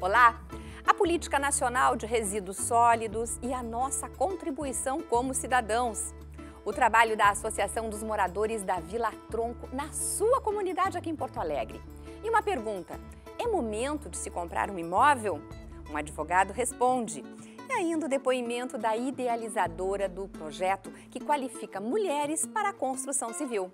Olá! A Política Nacional de Resíduos Sólidos e a nossa contribuição como cidadãos. O trabalho da Associação dos Moradores da Vila Tronco na sua comunidade aqui em Porto Alegre. E uma pergunta: é momento de se comprar um imóvel? Um advogado responde. E é ainda o depoimento da idealizadora do projeto que qualifica mulheres para a construção civil.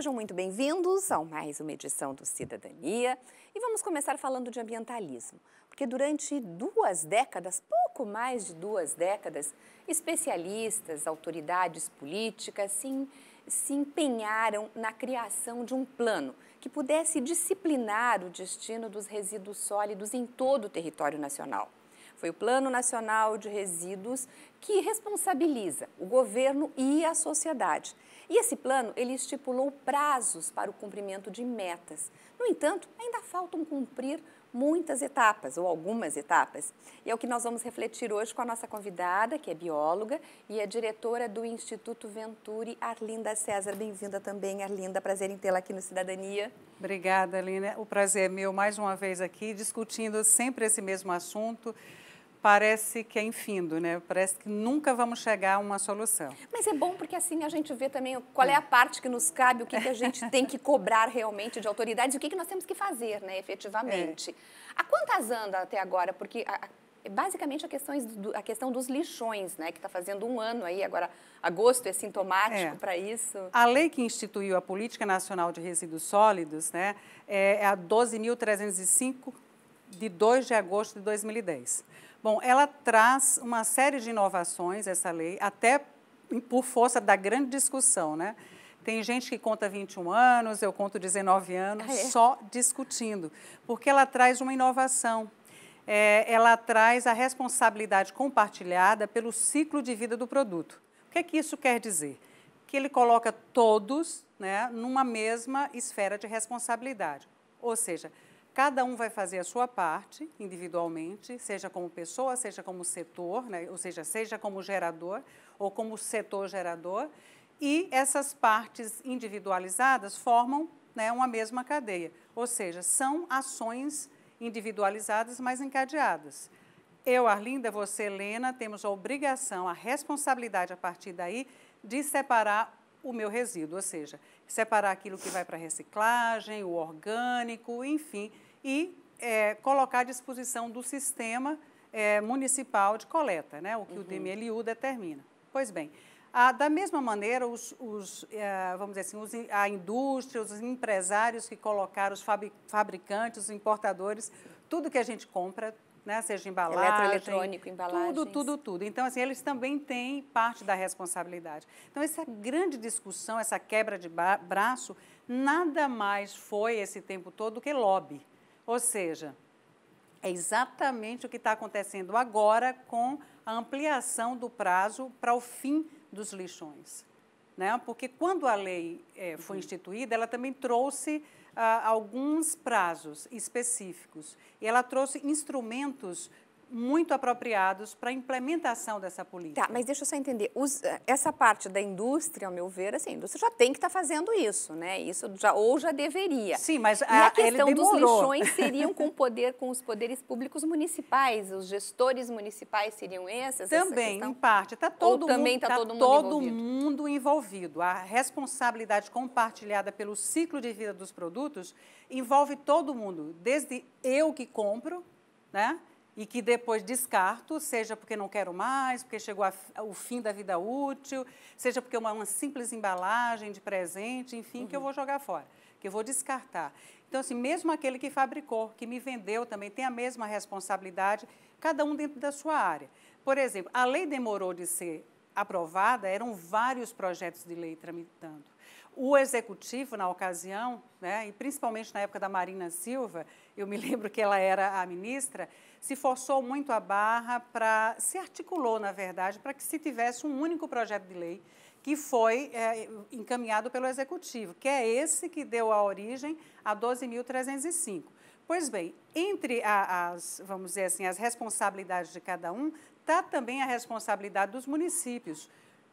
Sejam muito bem-vindos a mais uma edição do Cidadania e vamos começar falando de ambientalismo, porque durante duas décadas, pouco mais de duas décadas, especialistas, autoridades políticas se, se empenharam na criação de um plano que pudesse disciplinar o destino dos resíduos sólidos em todo o território nacional. Foi o Plano Nacional de Resíduos que responsabiliza o governo e a sociedade e esse plano, ele estipulou prazos para o cumprimento de metas. No entanto, ainda faltam cumprir muitas etapas ou algumas etapas. E é o que nós vamos refletir hoje com a nossa convidada, que é bióloga e é diretora do Instituto Venturi, Arlinda César. Bem-vinda também, Arlinda. Prazer em tê-la aqui no Cidadania. Obrigada, Lina. O prazer é meu mais uma vez aqui, discutindo sempre esse mesmo assunto parece que é infindo, né? Parece que nunca vamos chegar a uma solução. Mas é bom porque assim a gente vê também qual é a parte que nos cabe, o que, que a gente tem que cobrar realmente de autoridades, o que, que nós temos que fazer, né, efetivamente. É. Há quantas anda até agora? Porque a, é basicamente a questão, a questão dos lixões, né, que está fazendo um ano aí, agora agosto é sintomático é. para isso. A lei que instituiu a Política Nacional de Resíduos Sólidos, né, é a 12.305 de 2 de agosto de 2010. Bom, ela traz uma série de inovações, essa lei, até por força da grande discussão, né? Tem gente que conta 21 anos, eu conto 19 anos, ah, é? só discutindo, porque ela traz uma inovação. É, ela traz a responsabilidade compartilhada pelo ciclo de vida do produto. O que é que isso quer dizer? Que ele coloca todos né, numa mesma esfera de responsabilidade. Ou seja, Cada um vai fazer a sua parte individualmente, seja como pessoa, seja como setor, né? ou seja, seja como gerador ou como setor gerador, e essas partes individualizadas formam né, uma mesma cadeia, ou seja, são ações individualizadas, mas encadeadas. Eu, Arlinda, você, Helena, temos a obrigação, a responsabilidade a partir daí de separar o meu resíduo, ou seja, separar aquilo que vai para reciclagem, o orgânico, enfim, e é, colocar à disposição do sistema é, municipal de coleta, né, o que uhum. o DMLU determina. Pois bem, a, da mesma maneira, os, os, é, vamos dizer assim, os, a indústria, os empresários que colocaram, os fabricantes, os importadores, tudo que a gente compra, né, seja embalagem, eletroeletrônico, embalagem, tudo, tudo, tudo. Então, assim, eles também têm parte da responsabilidade. Então, essa grande discussão, essa quebra de braço, nada mais foi esse tempo todo do que lobby. Ou seja, é exatamente o que está acontecendo agora com a ampliação do prazo para o fim dos lixões. Né? Porque quando a lei é, foi uhum. instituída, ela também trouxe ah, alguns prazos específicos e ela trouxe instrumentos muito apropriados para a implementação dessa política. Tá, mas deixa eu só entender, Os, eh, essa parte da indústria, ao meu ver, assim, a indústria já tem que estar tá fazendo isso, né? Isso já ou já deveria. Sim, mas a, e a questão dos lixões seriam com poder com os poderes públicos municipais, os gestores municipais seriam esses? Também, em parte, está todo também tá tá todo, mundo, todo envolvido. mundo envolvido. A responsabilidade compartilhada pelo ciclo de vida dos produtos envolve todo mundo, desde eu que compro, né? e que depois descarto, seja porque não quero mais, porque chegou a, o fim da vida útil, seja porque é uma, uma, simples embalagem de presente, enfim, uhum. que eu uhum. vou jogar fora, que eu vou descartar. Então, assim, mesmo aquele que fabricou, que me vendeu, também tem a mesma responsabilidade, cada um dentro da sua área. Por exemplo, a lei demorou de ser aprovada, eram vários projetos de lei tramitando o executivo, na ocasião, né, e principalmente na época da Marina Silva, eu me lembro que ela era a ministra, se forçou muito a barra para. se articulou, na verdade, para que se tivesse um único projeto de lei que foi é, encaminhado pelo executivo, que é esse que deu a origem a 12.305. Pois bem, entre a, as, vamos dizer assim, as responsabilidades de cada um, está também a responsabilidade dos municípios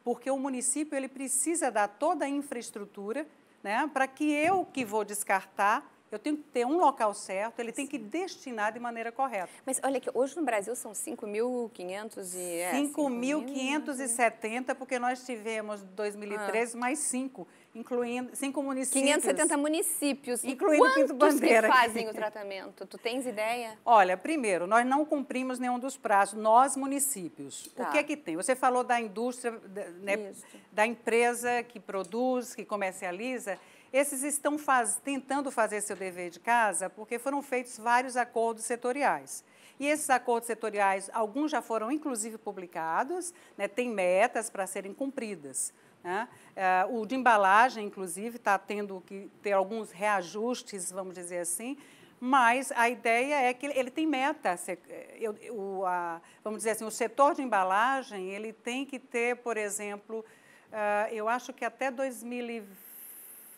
porque o município ele precisa dar toda a infraestrutura né, para que eu que vou descartar eu tenho que ter um local certo, ele tem que destinar de maneira correta. Mas olha que hoje no Brasil são 5.500 e... É, 5.570, porque nós tivemos 2013 ah. mais 5 incluindo cinco municípios. 570 municípios. Incluindo Quantos Pinto Bandeira. que fazem o tratamento? Tu tens ideia? Olha, primeiro, nós não cumprimos nenhum dos prazos, nós municípios. Tá. O que é que tem? Você falou da indústria, da, né, da empresa que produz, que comercializa. Esses estão faz, tentando fazer seu dever de casa porque foram feitos vários acordos setoriais. E esses acordos setoriais, alguns já foram inclusive publicados, né, têm metas para serem cumpridas. Né? É, o de embalagem, inclusive, está tendo que ter alguns reajustes, vamos dizer assim, mas a ideia é que ele tem meta. É, eu, o a, vamos dizer assim, o setor de embalagem ele tem que ter, por exemplo, uh, eu acho que até 2020,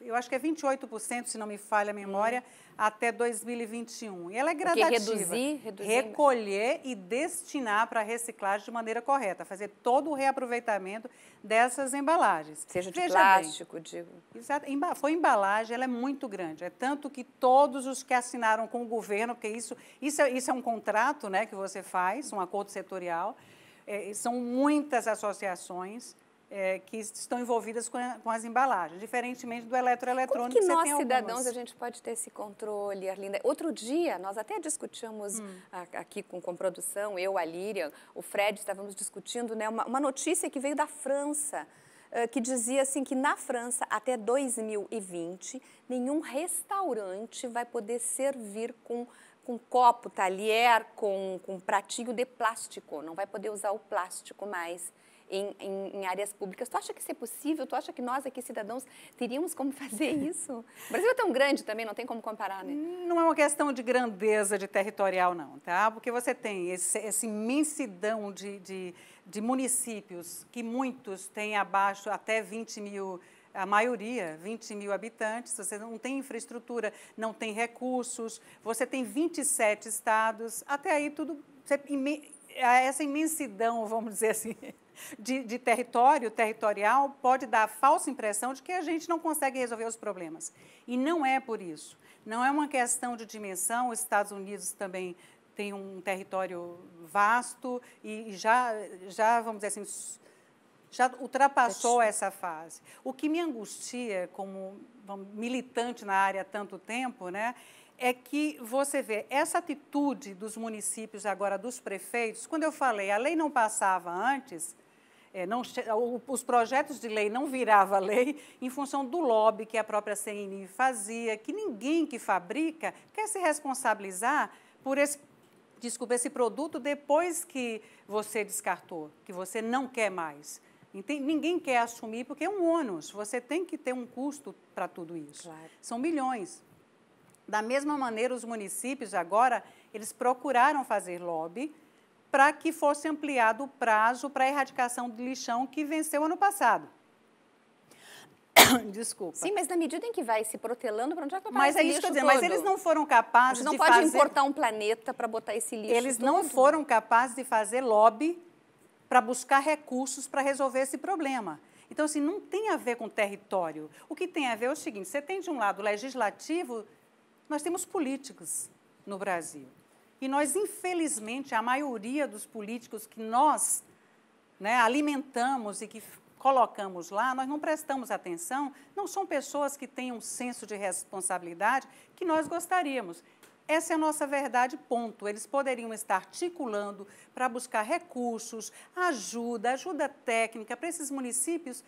eu acho que é 28%, se não me falha a memória, hum até 2021. E ela é gradativa. Que reduzir, reduzir. Recolher e destinar para reciclagem de maneira correta, fazer todo o reaproveitamento dessas embalagens. Seja de Veja plástico, bem. digo. Exato. Foi embalagem, ela é muito grande. É tanto que todos os que assinaram com o governo, porque isso, isso, é, isso é um contrato né, que você faz, um acordo setorial, é, são muitas associações é, que estão envolvidas com, a, com, as embalagens, diferentemente do eletroeletrônico. Como que, que nós, cidadãos, a gente pode ter esse controle, Arlinda? Outro dia, nós até discutimos hum. aqui com, com produção, eu, a Líria, o Fred, estávamos discutindo né, uma, uma notícia que veio da França, eh, que dizia assim que na França, até 2020, nenhum restaurante vai poder servir com com copo, talher, com, com pratinho de plástico, não vai poder usar o plástico mais em, em, em, áreas públicas. Tu acha que isso é possível? Tu acha que nós aqui, cidadãos, teríamos como fazer isso? O Brasil é tão grande também, não tem como comparar, né? Não é uma questão de grandeza de territorial, não, tá? Porque você tem esse, essa imensidão de, de, de municípios, que muitos têm abaixo até 20 mil a maioria, 20 mil habitantes, você não tem infraestrutura, não tem recursos, você tem 27 estados, até aí tudo, é essa imensidão, vamos dizer assim, de, de território, territorial, pode dar a falsa impressão de que a gente não consegue resolver os problemas. E não é por isso. Não é uma questão de dimensão. Os Estados Unidos também tem um território vasto e já, já vamos dizer assim, já ultrapassou essa fase. O que me angustia como militante na área há tanto tempo, né, é que você vê essa atitude dos municípios, agora dos prefeitos, quando eu falei a lei não passava antes, é, não, os projetos de lei não virava lei em função do lobby que a própria CNI fazia, que ninguém que fabrica quer se responsabilizar por esse, desculpa, esse produto depois que você descartou, que você não quer mais. Ninguém quer assumir porque é um ônus. Você tem que ter um custo para tudo isso. Claro. São milhões. Da mesma maneira, os municípios agora, eles procuraram fazer lobby para que fosse ampliado o prazo para a erradicação do lixão que venceu ano passado. Desculpa. Sim, mas na medida em que vai se protelando, para onde é que Mas é isso que eu dizendo, mas eles não foram capazes não de fazer... não pode importar um planeta para botar esse lixo Eles todo. não foram capazes de fazer lobby para buscar recursos para resolver esse problema. Então, assim, não tem a ver com território. O que tem a ver é o seguinte, você tem de um lado o legislativo nós temos políticos no Brasil. E nós, infelizmente, a maioria dos políticos que nós né, alimentamos e que colocamos lá, nós não prestamos atenção, não são pessoas que têm um senso de responsabilidade que nós gostaríamos. Essa é a nossa verdade, ponto. Eles poderiam estar articulando para buscar recursos, ajuda, ajuda técnica para esses municípios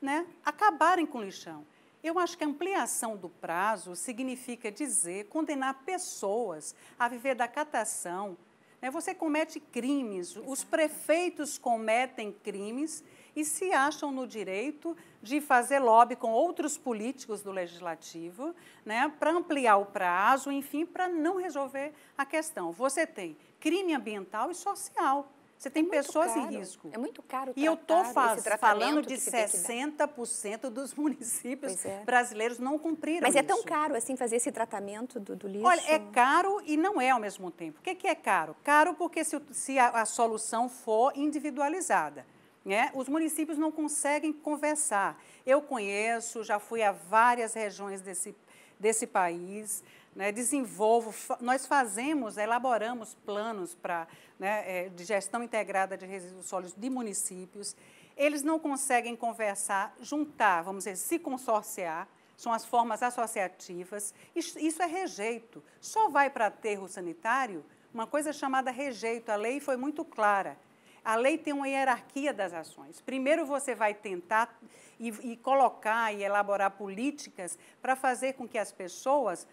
né, acabarem com o lixão. Eu acho que a ampliação do prazo significa dizer condenar pessoas a viver da catação. Né? Você comete crimes, os prefeitos cometem crimes e se acham no direito de fazer lobby com outros políticos do legislativo, né, para ampliar o prazo, enfim, para não resolver a questão. Você tem crime ambiental e social. Você tem é pessoas caro. em risco. É muito caro. E eu estou falando de 60% dos municípios é. brasileiros não cumpriram Mas é isso. tão caro assim fazer esse tratamento do, do, lixo? Olha, é caro e não é ao mesmo tempo. O que, que é caro? Caro porque se, se a, a solução for individualizada. Né? Os municípios não conseguem conversar. Eu conheço, já fui a várias regiões desse, desse país. Né, desenvolvo, nós fazemos, elaboramos planos para né, é, de gestão integrada de resíduos sólidos de municípios. Eles não conseguem conversar, juntar, vamos dizer, se consorciar, são as formas associativas. Isso, isso é rejeito. Só vai para aterro sanitário uma coisa chamada rejeito. A lei foi muito clara. A lei tem uma hierarquia das ações. Primeiro você vai tentar e, e colocar e elaborar políticas para fazer com que as pessoas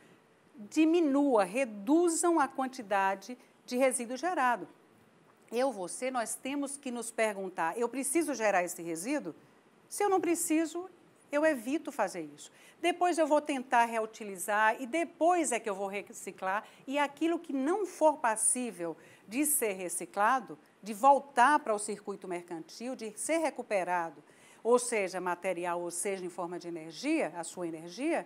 diminua, reduzam a quantidade de resíduo gerado. Eu, você, nós temos que nos perguntar: eu preciso gerar esse resíduo? Se eu não preciso, eu evito fazer isso. Depois eu vou tentar reutilizar e depois é que eu vou reciclar. E aquilo que não for passível de ser reciclado, de voltar para o circuito mercantil, de ser recuperado, ou seja, material, ou seja, em forma de energia, a sua energia,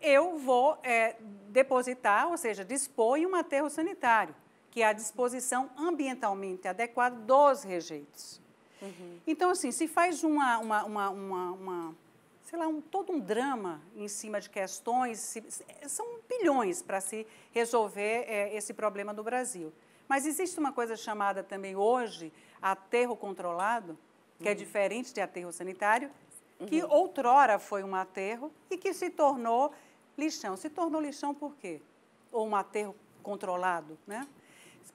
eu vou é, depositar, ou seja, dispor em um aterro sanitário, que é a disposição ambientalmente adequada dos rejeitos. Uhum. Então, assim, se faz uma, uma, uma, uma, uma sei lá, um, todo um drama em cima de questões, se, são bilhões para se resolver é, esse problema do Brasil. Mas existe uma coisa chamada também hoje aterro controlado, que é uhum. é diferente de aterro sanitário, que uhum. outrora foi um aterro e que se tornou lixão. Se tornou lixão por quê? Ou um aterro controlado, né?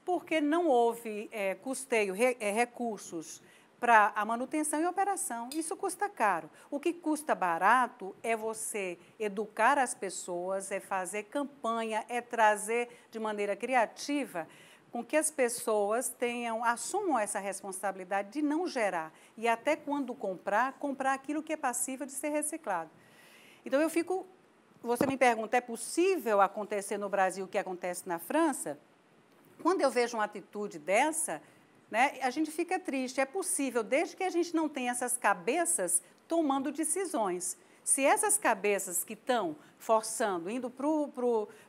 Porque não houve é, custeio, re, é, recursos para a manutenção e operação. Isso custa caro. O que custa barato é você educar as pessoas, é fazer campanha, é trazer de maneira criativa com que as pessoas tenham assumam essa responsabilidade de não gerar e até quando comprar, comprar aquilo que é passível de ser reciclado. Então eu fico você me pergunta, é possível acontecer no Brasil o que acontece na França? Quando eu vejo uma atitude dessa, né, a gente fica triste. É possível, desde que a gente não tenha essas cabeças tomando decisões. Se essas cabeças que estão forçando, indo para o,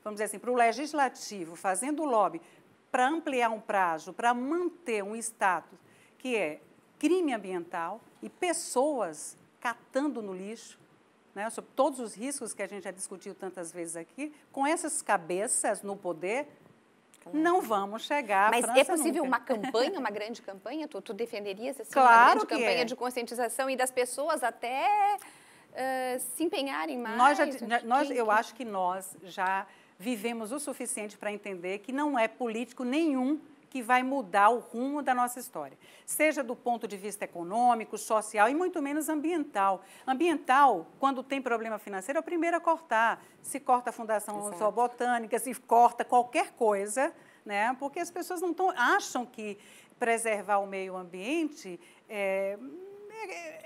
vamos dizer assim, para o legislativo, fazendo lobby, para ampliar um prazo, para manter um status que é crime ambiental e pessoas catando no lixo, né, sobre todos os riscos que a gente já discutiu tantas vezes aqui, com essas cabeças no poder, não vamos chegar. Mas é possível nunca. uma campanha, uma grande campanha? Tu, tu defenderias assim, claro uma grande campanha é. de conscientização e das pessoas até uh, se empenharem mais? Né, né, nós, já, nós eu acho que nós já vivemos o suficiente para entender que não é político nenhum que vai mudar o rumo da nossa história, seja do ponto de vista econômico, social e muito menos ambiental. Ambiental, quando tem problema financeiro, é o primeiro a cortar. Se corta a Fundação Zoobotânica, se corta qualquer coisa, né? porque as pessoas não tão, acham que preservar o meio ambiente é,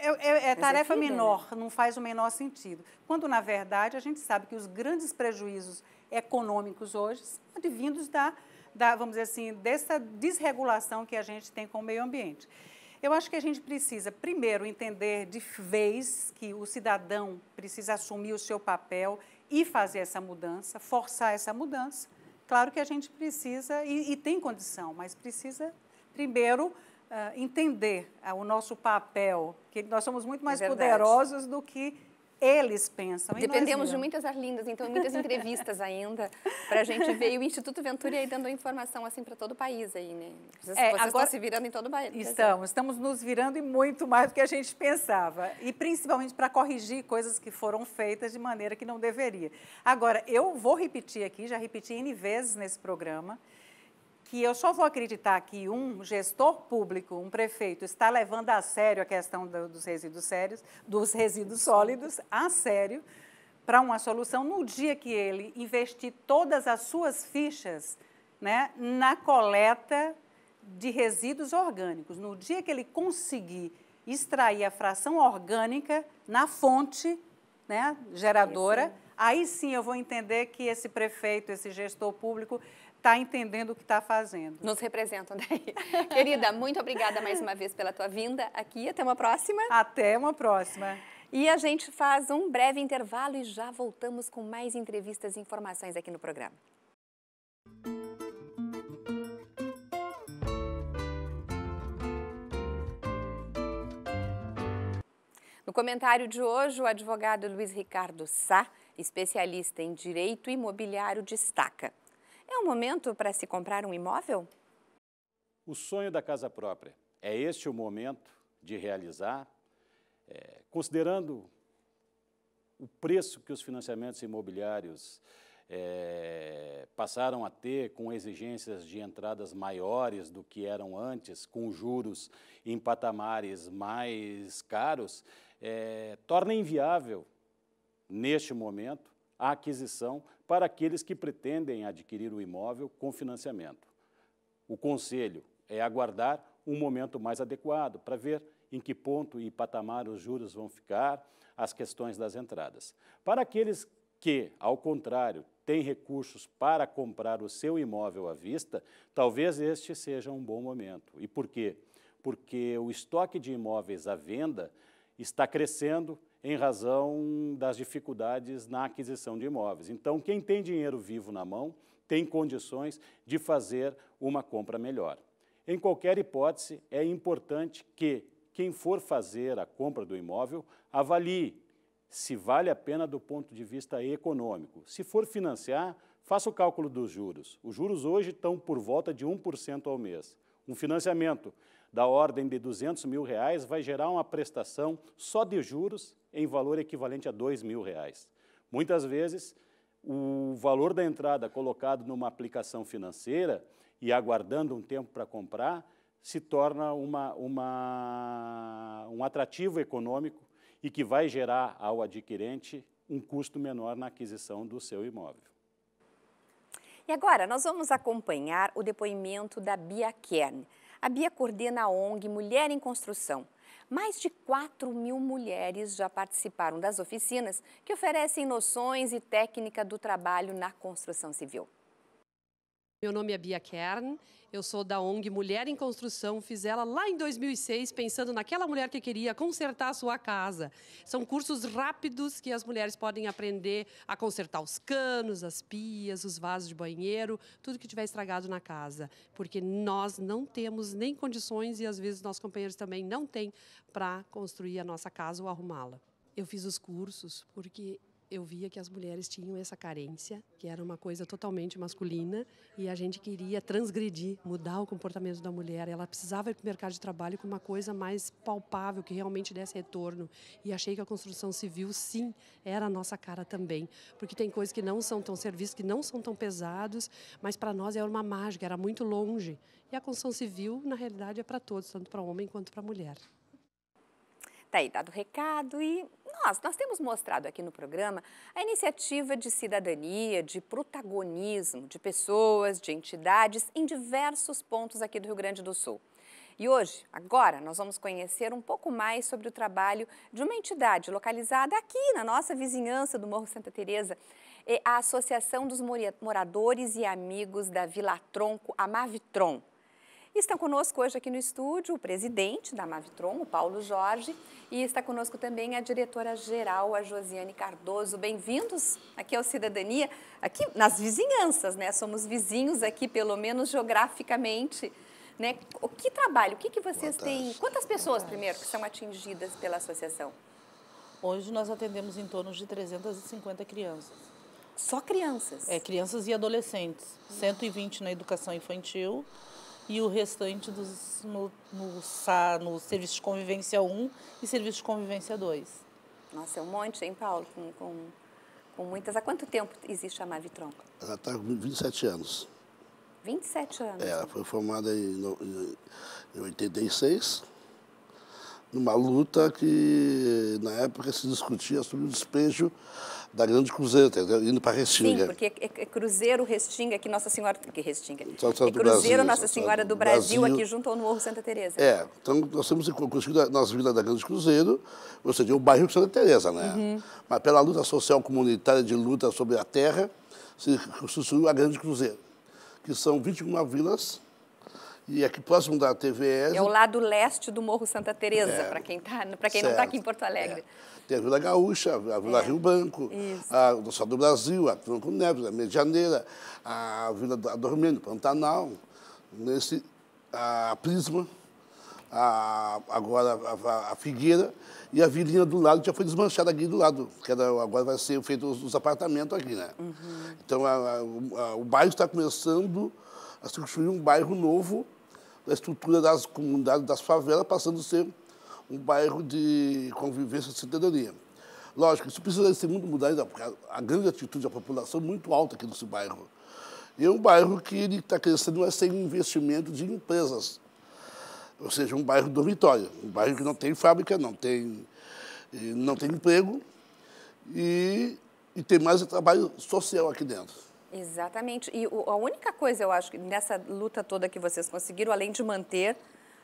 é, é, é, é tarefa né? menor, não faz o menor sentido. Quando, na verdade, a gente sabe que os grandes prejuízos econômicos hoje são advindos da da, vamos dizer assim, dessa desregulação que a gente tem com o meio ambiente. Eu acho que a gente precisa, primeiro, entender de vez que o cidadão precisa assumir o seu papel e fazer essa mudança, forçar essa mudança. Claro que a gente precisa, e, e tem condição, mas precisa, primeiro, ah, entender ah, o nosso papel, que nós somos muito mais é poderosos do que eles pensam. Dependemos de muitas Arlindas, então muitas entrevistas ainda para a gente ver. E o Instituto Venturi aí dando informação assim para todo o país aí, né? Vocês, é, vocês agora, estão se virando em todo o país. É. Estamos, estamos nos virando e muito mais do que a gente pensava. E principalmente para corrigir coisas que foram feitas de maneira que não deveria. Agora, eu vou repetir aqui, já repeti N vezes nesse programa, que eu só vou acreditar que um gestor público, um prefeito, está levando a sério a questão do, dos resíduos sérios, dos resíduos sólidos, a sério, para uma solução no dia que ele investir todas as suas fichas né, na coleta de resíduos orgânicos. No dia que ele conseguir extrair a fração orgânica na fonte né, geradora, aí sim eu vou entender que esse prefeito, esse gestor público, está entendendo o que está fazendo. Nos representam daí. Querida, muito obrigada mais uma vez pela tua vinda aqui. Até uma próxima. Até uma próxima. E a gente faz um breve intervalo e já voltamos com mais entrevistas e informações aqui no programa. No comentário de hoje, o advogado Luiz Ricardo Sá, especialista em direito imobiliário, destaca: é o momento para se comprar um imóvel? O sonho da casa própria. É este o momento de realizar, é, considerando o preço que os financiamentos imobiliários é, passaram a ter com exigências de entradas maiores do que eram antes, com juros em patamares mais caros, é, torna inviável, neste momento, a aquisição para aqueles que pretendem adquirir o imóvel com financiamento. O conselho é aguardar um momento mais adequado para ver em que ponto e patamar os juros vão ficar, as questões das entradas. Para aqueles que, ao contrário, têm recursos para comprar o seu imóvel à vista, talvez este seja um bom momento. E por quê? Porque o estoque de imóveis à venda está crescendo, em razão das dificuldades na aquisição de imóveis. Então, quem tem dinheiro vivo na mão tem condições de fazer uma compra melhor. Em qualquer hipótese, é importante que quem for fazer a compra do imóvel avalie se vale a pena do ponto de vista econômico. Se for financiar, faça o cálculo dos juros. Os juros hoje estão por volta de 1% ao mês. Um financiamento da ordem de 200 mil reais vai gerar uma prestação só de juros em valor equivalente a 2 mil reais. Muitas vezes, o valor da entrada colocado numa aplicação financeira e aguardando um tempo para comprar se torna uma, uma, um atrativo econômico e que vai gerar ao adquirente um custo menor na aquisição do seu imóvel. E agora, nós vamos acompanhar o depoimento da Bia Kern. A Bia coordena a ONG Mulher em Construção. Mais de 4 mil mulheres já participaram das oficinas que oferecem noções e técnica do trabalho na construção civil. Meu nome é Bia Kern, eu sou da ONG Mulher em Construção, fiz ela lá em 2006 pensando naquela mulher que queria consertar a sua casa. São cursos rápidos que as mulheres podem aprender a consertar os canos, as pias, os vasos de banheiro, tudo que tiver estragado na casa, porque nós não temos nem condições e às vezes nossos companheiros também não têm para construir a nossa casa ou arrumá-la. Eu fiz os cursos porque eu via que as mulheres tinham essa carência, que era uma coisa totalmente masculina, e a gente queria transgredir, mudar o comportamento da mulher. Ela precisava ir para o mercado de trabalho com uma coisa mais palpável, que realmente desse retorno. E achei que a construção civil, sim, era a nossa cara também, porque tem coisas que não são tão serviços, que não são tão pesados, mas para nós era uma mágica, era muito longe. E a construção civil, na realidade, é para todos, tanto para homem quanto para mulher. Tá aí dado o recado e nós, nós temos mostrado aqui no programa a iniciativa de cidadania, de protagonismo de pessoas, de entidades em diversos pontos aqui do Rio Grande do Sul. E hoje, agora, nós vamos conhecer um pouco mais sobre o trabalho de uma entidade localizada aqui na nossa vizinhança do Morro Santa Teresa, é a Associação dos Moradores e Amigos da Vila Tronco, a Mavitron. Está conosco hoje aqui no estúdio o presidente da Mavitron, o Paulo Jorge, e está conosco também a diretora-geral, a Josiane Cardoso. Bem-vindos aqui ao Cidadania, aqui nas vizinhanças, né? Somos vizinhos aqui, pelo menos geograficamente. Né? O que trabalho, o que, que vocês têm, quantas pessoas primeiro que são atingidas pela associação? Hoje nós atendemos em torno de 350 crianças. Só crianças? É, crianças e adolescentes. 120 hum. na educação infantil, e o restante dos, no, no, no Serviço de Convivência 1 e Serviço de Convivência 2. Nossa, é um monte, hein, Paulo? Com, com, com muitas. Há quanto tempo existe a Mavitron? Ela está com 27 anos. 27 anos? É, ela foi formada em, em 86 numa luta que na época se discutia sobre o despejo da Grande Cruzeiro, indo para Restinga. Sim, porque é, é Cruzeiro, Restinga, que Nossa Senhora... Que Restinga? é Cruzeiro, Brasil, Nossa Senhora do Brasil, Brasil, aqui junto ao Morro Santa Teresa. É, então nós temos conseguido nas vilas da Grande Cruzeiro, ou seja, o bairro de Santa Teresa, né? Uhum. Mas pela luta social comunitária de luta sobre a terra, se construiu a Grande Cruzeiro, que são 21 vilas e aqui próximo da TVS. É o lado leste do Morro Santa Teresa, é, para quem, tá, quem não está aqui em Porto Alegre. É. Tem a Vila Gaúcha, a Vila é. Rio Branco, Isso. a do do Brasil, a Tronco Neves, a Medianeira, a Vila Adormento, Pantanal, nesse, a Prisma, a, agora a, a, Figueira, e a vilinha do lado já foi desmanchada aqui do lado, que era, agora vai ser feito os, os apartamentos aqui, né? Uhum. Então a, o bairro está começando a se construir um bairro novo da estrutura das comunidades, das favelas, passando a ser um bairro de convivência e cidadania. Lógico, isso precisa ser muito mudado ainda, né, porque a grande atitude da população é muito alta aqui nesse bairro. E é um bairro que ele está crescendo é sem investimento de empresas. Ou seja, um bairro dormitório, um bairro que não tem fábrica, não tem, eh, não tem emprego e, e tem mais trabalho social aqui dentro. Exatamente. E a única coisa, eu acho, nessa luta toda que vocês conseguiram, além de manter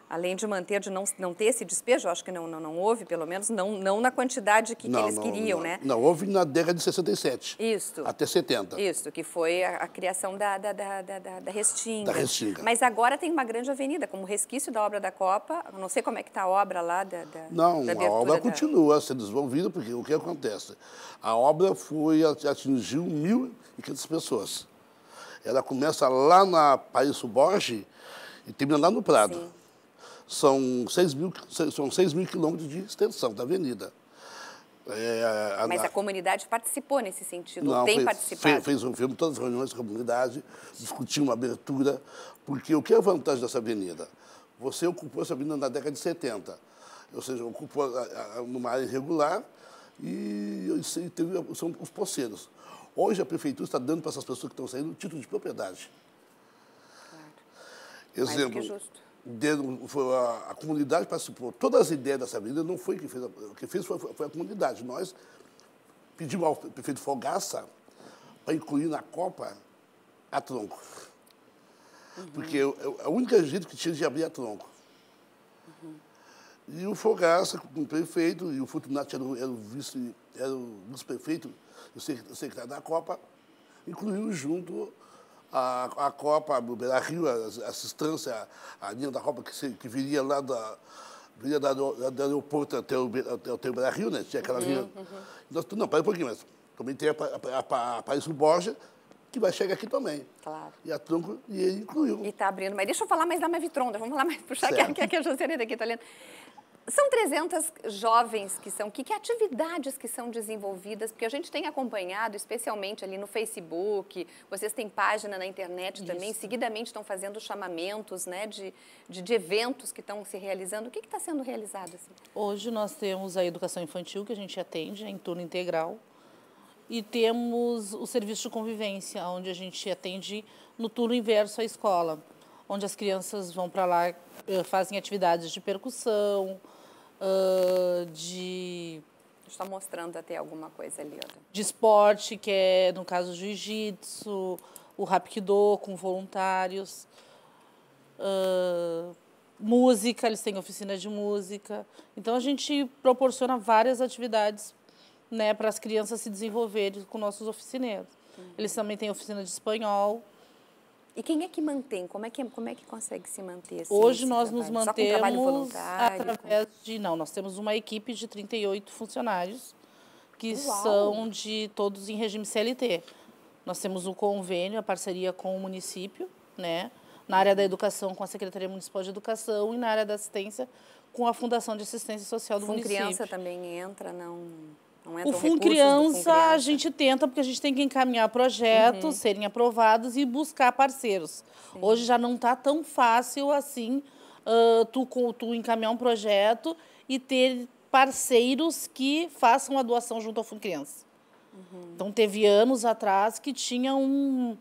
além de manter, de não, não ter esse despejo, acho que não, não, não houve, pelo menos, não, não na quantidade que, não, que eles não, queriam, não, né? Não, houve na década de 67. Isso. Até 70. Isso, que foi a, a criação da, da, da, da, da Restinga. Da Restinga. Mas agora tem uma grande avenida, como resquício da obra da Copa, não sei como é que está a obra lá da, da Não, da a obra da... continua sendo desenvolvida, porque o que acontece? A obra foi, atingiu 1.500 pessoas. Ela começa lá na País Borges e termina lá no Prado. Sim são 6 mil, são 6 mil quilômetros de extensão da avenida. É, a, Mas a comunidade participou nesse sentido, não, tem fez, participado? Fez, fez um filme, todas as reuniões com a comunidade, discutiu uma abertura, porque o que é a vantagem dessa avenida? Você ocupou essa avenida na década de 70, ou seja, ocupou numa área irregular e, e teve, são os poceiros. Hoje a prefeitura está dando para essas pessoas que estão saindo título de propriedade. Claro. Exemplo, dentro, foi a, a, comunidade participou. Todas as ideias dessa avenida não foi que fez. O que fez foi, foi a comunidade. Nós pedimos ao prefeito Fogaça para incluir na Copa a Tronco. Uhum. Porque eu, eu, a única jeito que tinha de abrir a Tronco. Uhum. E o Fogaça, com o prefeito, e o Fortunato era, o vice-prefeito, vice, era o vice -prefeito, o secretário da Copa, incluiu junto a, a Copa, o Beira Rio, a, a assistência, a linha da Copa que, se, que viria lá da, viria da, da, da aeroporto até o, até, até o Rio, né? Tinha aquela uhum, linha. Uhum. Nós, então, não, para um pouquinho, mas também tem a, a, a, País Borja, que vai chegar aqui também. Claro. E a Tronco, e ele incluiu. E está abrindo. Mas deixa eu falar mais da Mavitronda, vamos falar mais, puxar aqui, é que, que a Joserina aqui está lendo. São 300 jovens que são, que, que atividades que são desenvolvidas, porque a gente tem acompanhado, especialmente ali no Facebook, vocês têm página na internet Isso. também, seguidamente estão fazendo chamamentos né, de, de, de eventos que estão se realizando. O que está sendo realizado? Assim? Hoje nós temos a educação infantil, que a gente atende é em turno integral, e temos o serviço de convivência, onde a gente atende no turno inverso à escola, onde as crianças vão para lá, eh, fazem atividades de percussão, ah, de. Está mostrando até alguma coisa ali, De esporte, que é, no caso, o jiu-jitsu, o rapkido com voluntários. Uh, música, eles têm oficina de música. Então a gente proporciona várias atividades né, para as crianças se desenvolverem com nossos oficineiros. Uhum. Eles também têm oficina de espanhol, e quem é que mantém? Como é que, como é que consegue se manter assim? Hoje nós trabalho? nos mantemos através com... de... Não, nós temos uma equipe de 38 funcionários que Uau. são de todos em regime CLT. Nós temos o um convênio, a parceria com o município, né? na área da uhum. educação com a Secretaria Municipal de Educação e na área da assistência com a Fundação de Assistência Social do Fum município. criança também entra, não? É o Fundo Criança a gente tenta, porque a gente tem que encaminhar projetos, uhum. serem aprovados e buscar parceiros. Sim. Hoje já não está tão fácil assim uh, tu, tu encaminhar um projeto e ter parceiros que façam a doação junto ao Fundo Criança. Uhum. Então, teve anos atrás que tinha um,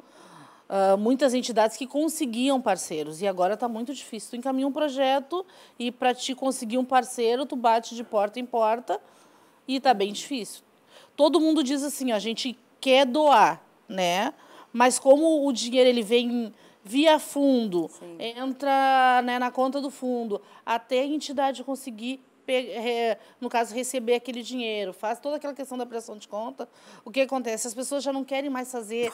uh, muitas entidades que conseguiam parceiros, e agora está muito difícil. Tu encaminha um projeto e, para te conseguir um parceiro, tu bate de porta em porta, e está bem difícil. Todo mundo diz assim, ó, a gente quer doar, né? Mas como o dinheiro ele vem via fundo, Sim. entra né, na conta do fundo, até a entidade conseguir no caso, receber aquele dinheiro, faz toda aquela questão da pressão de conta, o que acontece? As pessoas já não querem mais fazer,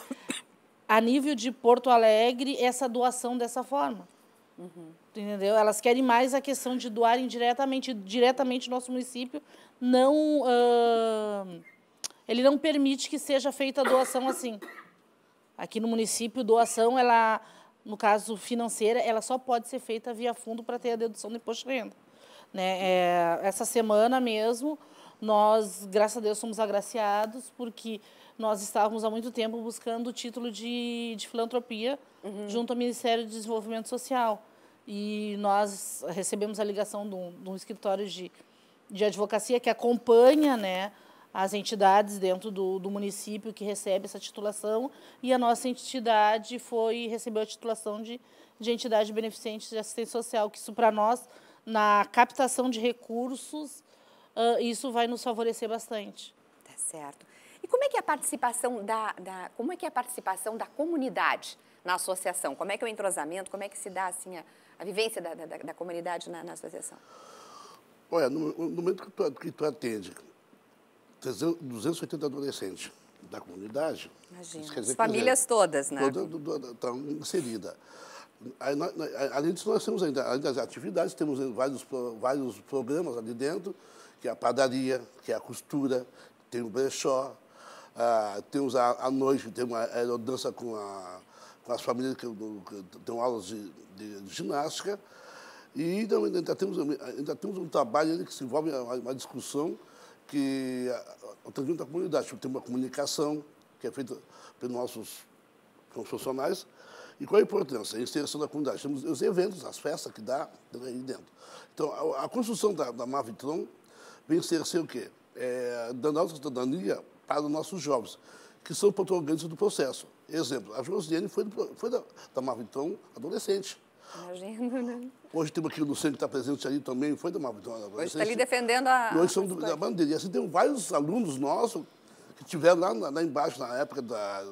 a nível de Porto Alegre, essa doação dessa forma. Uhum. Entendeu? Elas querem mais a questão de doarem diretamente, diretamente nosso município não uh, ele não permite que seja feita doação assim. Aqui no município, doação ela no caso financeira, ela só pode ser feita via fundo para ter a dedução do imposto de renda. Né? É, essa semana mesmo, nós, graças a Deus, somos agraciados, porque nós estávamos há muito tempo buscando o título de, de filantropia uhum. junto ao Ministério do Desenvolvimento Social. E nós recebemos a ligação de um, de um escritório de, de advocacia que acompanha né, as entidades dentro do, do, município que recebe essa titulação e a nossa entidade foi recebeu a titulação de, de entidade beneficente de assistência social, que isso para nós, na captação de recursos, uh, isso vai nos favorecer bastante. Tá certo. E como é que é a participação da, da como é que é a participação da comunidade na associação? Como é que é o entrosamento? Como é que se dá assim a, a vivência da, da, da comunidade na, na associação? Olha, no, no momento que tu, que tu atende 280 adolescentes da comunidade. Imagina. As famílias é todas, né? Todas estão inserida. além disso, nós temos ainda, além das atividades, temos vários, vários programas ali dentro, que é a padaria, que é a costura, tem o brechó, ah, temos a, a noite, temos a aerodança com, a, com as famílias que, que, que, aulas de, de, de ginástica. E ainda, temos, ainda temos um trabalho que se envolve uma, uma discussão que transmite a comunidade. Tipo, tem uma comunicação que é feita pelos nossos profissionais. E qual a importância? A inserção da comunidade. Temos os eventos, as festas que dá né, aí dentro. Então, a, a construção da, da Mavitron vem ser, ser o quê? É, dando nossa cidadania para os nossos jovens, que são protagonistas do processo. Exemplo, a Josiane foi, do, foi da, da Mavitron adolescente né? Hoje temos aqui o Luciano que está presente ali também, foi de uma... hoje está ali defendendo a... Nós somos da bandeira. E assim, tem vários alunos nossos que tiveram lá, lá embaixo, na época da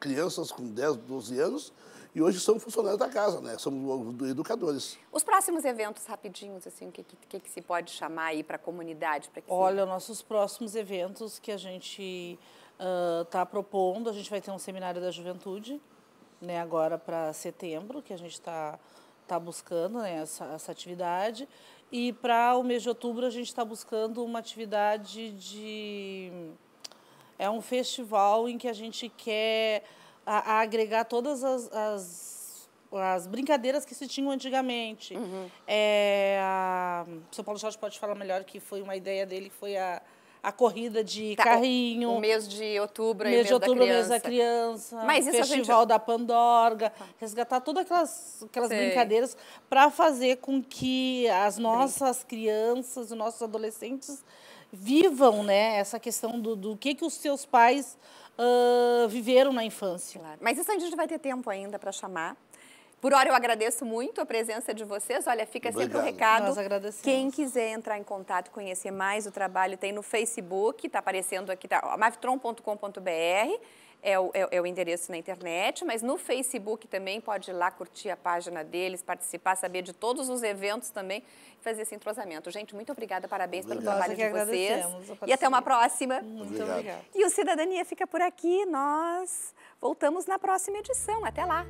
crianças com 10, 12 anos, e hoje são funcionários da casa, né? Somos educadores. Os próximos eventos rapidinhos, assim, o que, que, que, se pode chamar aí para a comunidade? que Olha, se... nossos próximos eventos que a gente está ah, uh, propondo, a gente vai ter um seminário da juventude, né, agora para setembro, que a gente está tá buscando né, essa, essa atividade. E para o mês de outubro a gente está buscando uma atividade de. É um festival em que a gente quer a, a agregar todas as, as, as, brincadeiras que se tinham antigamente. Uhum. É, a, o seu Paulo Jorge pode falar melhor que foi uma ideia dele, foi a a corrida de tá, carrinho. O mês de outubro, mês, de outubro, da mês da criança. Mas isso Festival gente... da Pandorga, tá. resgatar todas aquelas, aquelas brincadeiras para fazer com que as nossas crianças, os nossos adolescentes vivam, né, essa questão do, do que que os seus pais uh, viveram na infância. Claro. Mas isso a gente vai ter tempo ainda para chamar por hora eu agradeço muito a presença de vocês. Olha, fica Obrigado. sempre o um recado. Nós agradecemos. Quem quiser entrar em contato, conhecer mais o trabalho, tem no Facebook, está aparecendo aqui, tá, mavtron.com.br. É o, é, é o, endereço na internet, mas no Facebook também pode ir lá curtir a página deles, participar, saber de todos os eventos também fazer esse entrosamento. Gente, muito obrigada, parabéns obrigado. pelo trabalho é de vocês. E até uma próxima. Muito obrigada. E o Cidadania fica por aqui. Nós voltamos na próxima edição. Até lá.